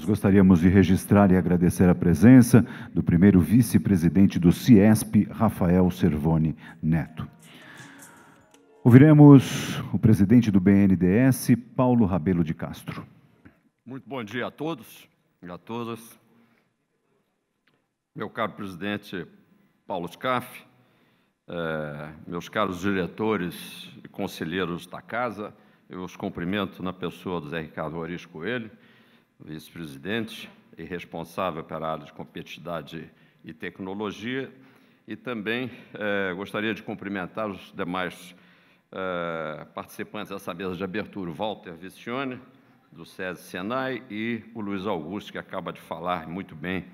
Nós gostaríamos de registrar e agradecer a presença do primeiro vice-presidente do CIESP, Rafael Cervone Neto. Ouviremos o presidente do BNDES, Paulo Rabelo de Castro. Muito bom dia a todos e a todas. Meu caro presidente Paulo Scaff, eh, meus caros diretores e conselheiros da casa, eu os cumprimento na pessoa do Zé Ricardo Oris Coelho, vice-presidente e responsável pela área de competitividade e tecnologia, e também eh, gostaria de cumprimentar os demais eh, participantes dessa mesa de abertura, Walter Vicione, do SESI Senai, e o Luiz Augusto, que acaba de falar muito bem,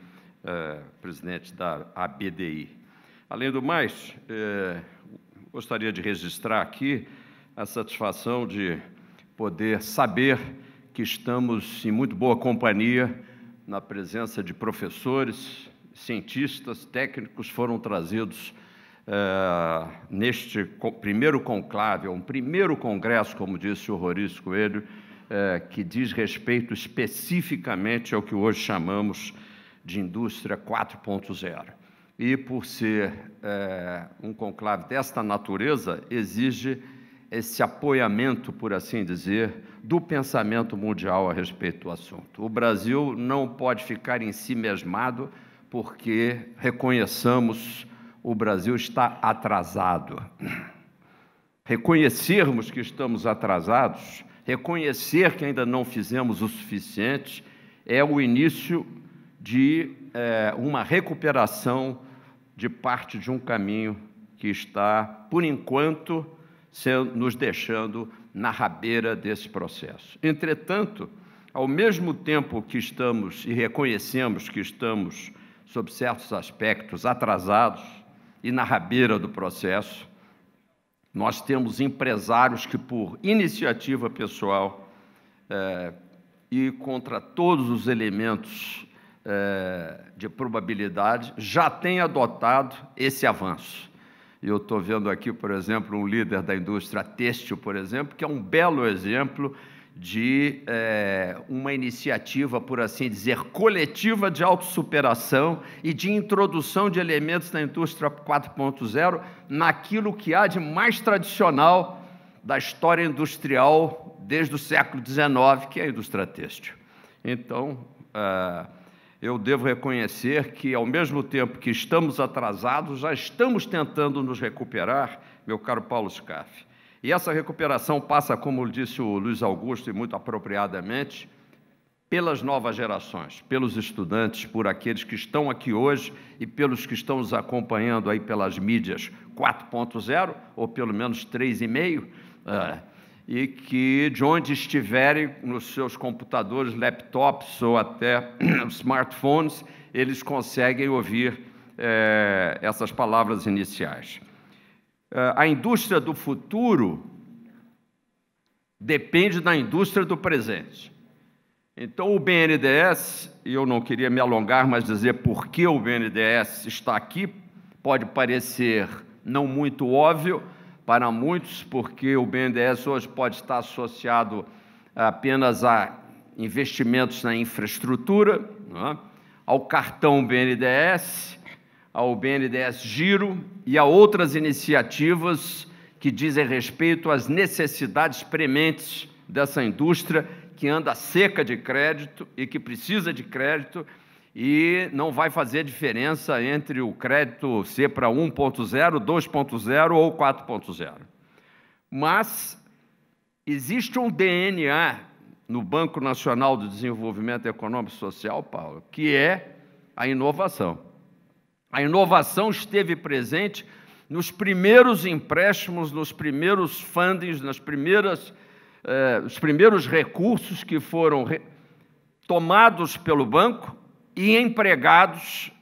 eh, presidente da ABDI. Além do mais, eh, gostaria de registrar aqui a satisfação de poder saber que estamos em muito boa companhia na presença de professores, cientistas, técnicos foram trazidos eh, neste co primeiro conclave, um primeiro congresso, como disse o Roris Coelho, eh, que diz respeito especificamente ao que hoje chamamos de indústria 4.0. E por ser eh, um conclave desta natureza, exige esse apoiamento, por assim dizer, do pensamento mundial a respeito do assunto. O Brasil não pode ficar em si mesmado, porque reconheçamos o Brasil está atrasado. Reconhecermos que estamos atrasados, reconhecer que ainda não fizemos o suficiente, é o início de é, uma recuperação de parte de um caminho que está, por enquanto, nos deixando na rabeira desse processo. Entretanto, ao mesmo tempo que estamos e reconhecemos que estamos, sob certos aspectos, atrasados e na rabeira do processo, nós temos empresários que, por iniciativa pessoal é, e contra todos os elementos é, de probabilidade, já têm adotado esse avanço e eu estou vendo aqui, por exemplo, um líder da indústria têxtil, por exemplo, que é um belo exemplo de é, uma iniciativa, por assim dizer, coletiva de autossuperação e de introdução de elementos da indústria 4.0 naquilo que há de mais tradicional da história industrial desde o século XIX, que é a indústria têxtil. Então, ah, eu devo reconhecer que, ao mesmo tempo que estamos atrasados, já estamos tentando nos recuperar, meu caro Paulo Scaff. E essa recuperação passa, como disse o Luiz Augusto, e muito apropriadamente, pelas novas gerações, pelos estudantes, por aqueles que estão aqui hoje e pelos que estão nos acompanhando aí pelas mídias 4.0, ou pelo menos 3,5. Uh, e que de onde estiverem nos seus computadores, laptops ou até smartphones, eles conseguem ouvir é, essas palavras iniciais. É, a indústria do futuro depende da indústria do presente. Então, o BNDES, e eu não queria me alongar, mas dizer por que o BNDES está aqui, pode parecer não muito óbvio, para muitos, porque o BNDES hoje pode estar associado apenas a investimentos na infraestrutura, é? ao cartão BNDES, ao BNDES Giro e a outras iniciativas que dizem respeito às necessidades prementes dessa indústria que anda seca de crédito e que precisa de crédito e não vai fazer diferença entre o crédito ser para 1.0, 2.0 ou 4.0. Mas existe um DNA no Banco Nacional do Desenvolvimento Econômico e Social, Paulo, que é a inovação. A inovação esteve presente nos primeiros empréstimos, nos primeiros fundings, nas primeiras, eh, os primeiros recursos que foram tomados pelo banco e empregados,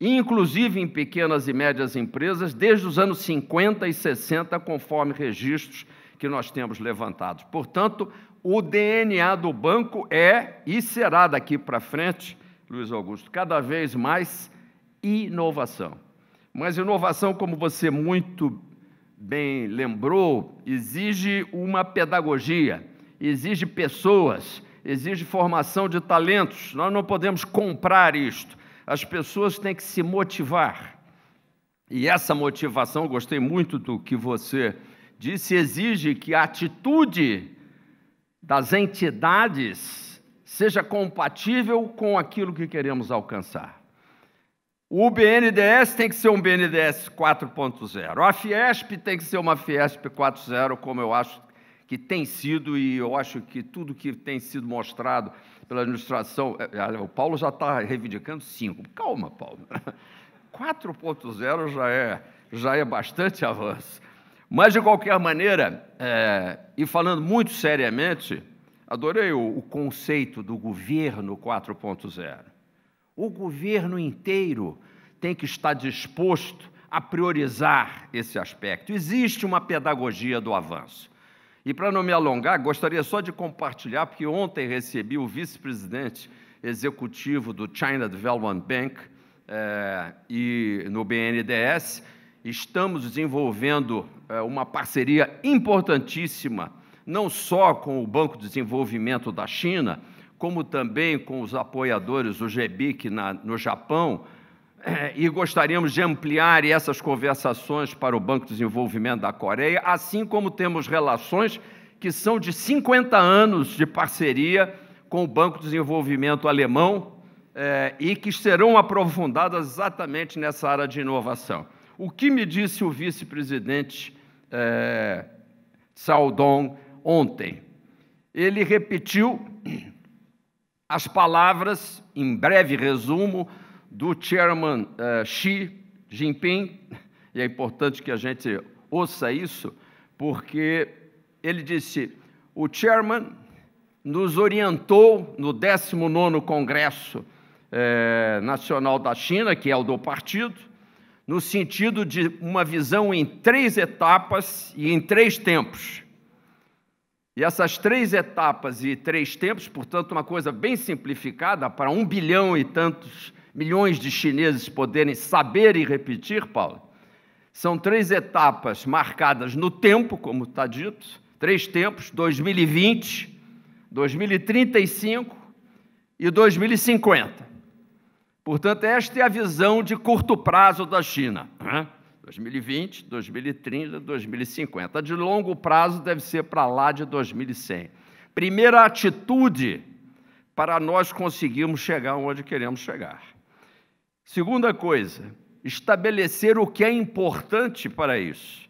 inclusive em pequenas e médias empresas, desde os anos 50 e 60, conforme registros que nós temos levantados. Portanto, o DNA do banco é e será daqui para frente, Luiz Augusto, cada vez mais inovação. Mas inovação, como você muito bem lembrou, exige uma pedagogia, exige pessoas, exige formação de talentos. Nós não podemos comprar isto. As pessoas têm que se motivar. E essa motivação, gostei muito do que você disse, exige que a atitude das entidades seja compatível com aquilo que queremos alcançar. O BNDES tem que ser um BNDES 4.0. A Fiesp tem que ser uma Fiesp 4.0, como eu acho que tem sido, e eu acho que tudo que tem sido mostrado pela administração, é, é, o Paulo já está reivindicando cinco. Calma, Paulo. 4.0 já é, já é bastante avanço. Mas, de qualquer maneira, é, e falando muito seriamente, adorei o, o conceito do governo 4.0. O governo inteiro tem que estar disposto a priorizar esse aspecto. Existe uma pedagogia do avanço e para não me alongar, gostaria só de compartilhar, porque ontem recebi o vice-presidente executivo do China Development Bank é, e no BNDES. Estamos desenvolvendo é, uma parceria importantíssima, não só com o Banco de Desenvolvimento da China, como também com os apoiadores do GBIC na, no Japão, é, e gostaríamos de ampliar essas conversações para o Banco de Desenvolvimento da Coreia, assim como temos relações que são de 50 anos de parceria com o Banco de Desenvolvimento Alemão é, e que serão aprofundadas exatamente nessa área de inovação. O que me disse o vice-presidente eh, é, Saldon ontem? Ele repetiu as palavras, em breve resumo, do chairman uh, Xi Jinping, e é importante que a gente ouça isso, porque ele disse: o chairman nos orientou no 19 Congresso eh, Nacional da China, que é o do partido, no sentido de uma visão em três etapas e em três tempos. E essas três etapas e três tempos, portanto, uma coisa bem simplificada para um bilhão e tantos milhões de chineses poderem saber e repetir, Paulo, são três etapas marcadas no tempo, como está dito, três tempos: 2020, 2035 e 2050. Portanto, esta é a visão de curto prazo da China. 2020, 2030, 2050. A de longo prazo deve ser para lá de 2100. Primeira atitude para nós conseguirmos chegar onde queremos chegar. Segunda coisa, estabelecer o que é importante para isso.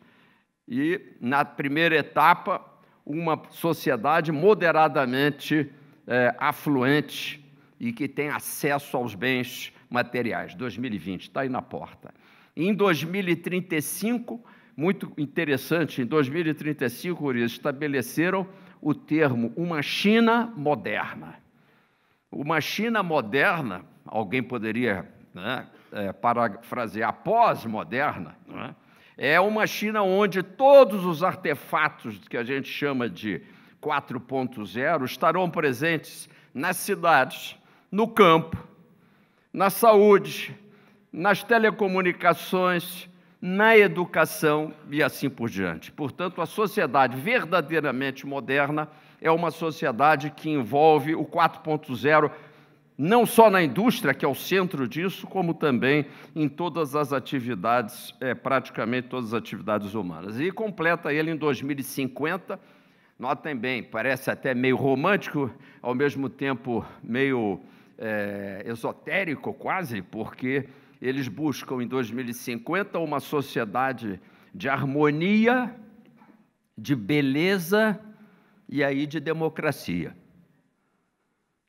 E, na primeira etapa, uma sociedade moderadamente é, afluente e que tem acesso aos bens materiais. 2020, está aí na porta. Em 2035, muito interessante, em 2035, eles estabeleceram o termo uma China moderna. Uma China moderna, alguém poderia né, é, parafrasear, pós-moderna, né, é uma China onde todos os artefatos que a gente chama de 4.0 estarão presentes nas cidades, no campo, na saúde, nas telecomunicações, na educação e assim por diante. Portanto, a sociedade verdadeiramente moderna é uma sociedade que envolve o 4.0 não só na indústria, que é o centro disso, como também em todas as atividades, é, praticamente todas as atividades humanas. E completa ele em 2050. Notem bem, parece até meio romântico, ao mesmo tempo meio é, esotérico, quase, porque eles buscam em 2050 uma sociedade de harmonia, de beleza e aí de democracia.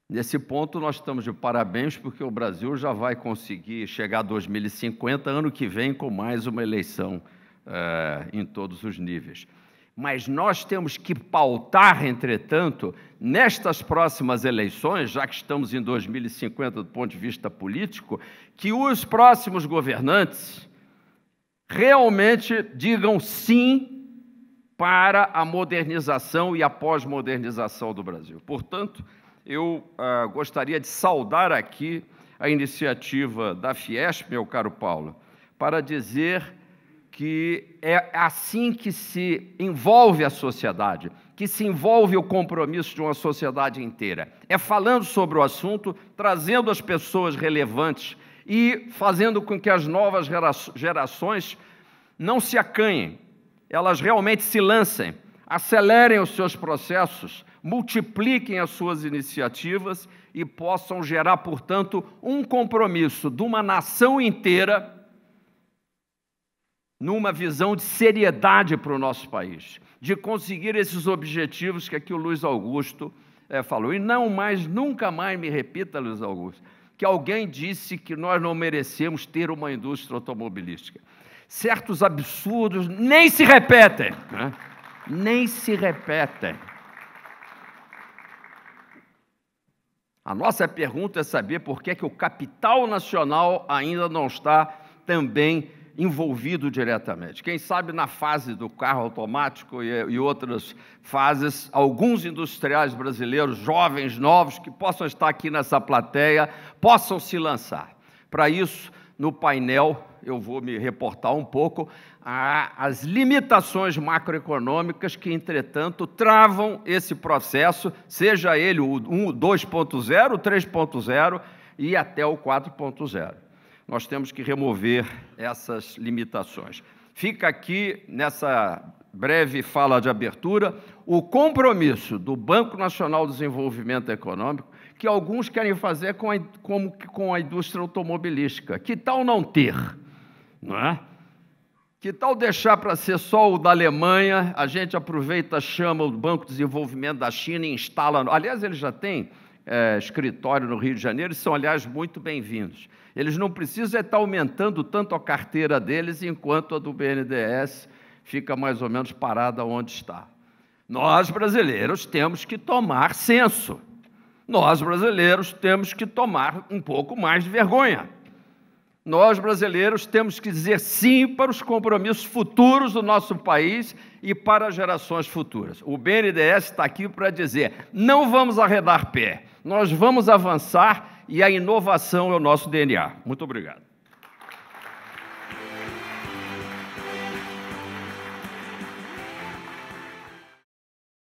Nesse ponto, nós estamos de parabéns, porque o Brasil já vai conseguir chegar a 2050, ano que vem, com mais uma eleição é, em todos os níveis. Mas nós temos que pautar, entretanto, nestas próximas eleições, já que estamos em 2050 do ponto de vista político, que os próximos governantes realmente digam sim para a modernização e a pós-modernização do Brasil. Portanto, eu ah, gostaria de saudar aqui a iniciativa da Fiesp, meu caro Paulo, para dizer que é assim que se envolve a sociedade, que se envolve o compromisso de uma sociedade inteira. É falando sobre o assunto, trazendo as pessoas relevantes e fazendo com que as novas gerações não se acanhem, elas realmente se lancem, acelerem os seus processos multipliquem as suas iniciativas e possam gerar, portanto, um compromisso de uma nação inteira numa visão de seriedade para o nosso país, de conseguir esses objetivos que aqui o Luiz Augusto é, falou. E não mais, nunca mais me repita, Luiz Augusto, que alguém disse que nós não merecemos ter uma indústria automobilística. Certos absurdos nem se repetem, né? nem se repetem. A nossa pergunta é saber por que, é que o capital nacional ainda não está também envolvido diretamente. Quem sabe na fase do carro automático e, e outras fases, alguns industriais brasileiros, jovens, novos, que possam estar aqui nessa plateia, possam se lançar. Para isso, no painel eu vou me reportar um pouco às limitações macroeconômicas que, entretanto, travam esse processo, seja ele o 2.0, o 3.0 e até o 4.0. Nós temos que remover essas limitações. Fica aqui, nessa breve fala de abertura, o compromisso do Banco Nacional de Desenvolvimento Econômico que alguns querem fazer com a, com a indústria automobilística. Que tal não ter? não é? Que tal deixar para ser só o da Alemanha? A gente aproveita, chama o Banco de Desenvolvimento da China e instala. Aliás, ele já tem é, escritório no Rio de Janeiro e são, aliás, muito bem-vindos. Eles não precisam estar é tá aumentando tanto a carteira deles enquanto a do BNDES fica mais ou menos parada onde está. Nós, brasileiros, temos que tomar senso. Nós, brasileiros, temos que tomar um pouco mais de vergonha. Nós, brasileiros, temos que dizer sim para os compromissos futuros do nosso país e para as gerações futuras. O BNDES está aqui para dizer: não vamos arredar pé, nós vamos avançar e a inovação é o nosso DNA. Muito obrigado.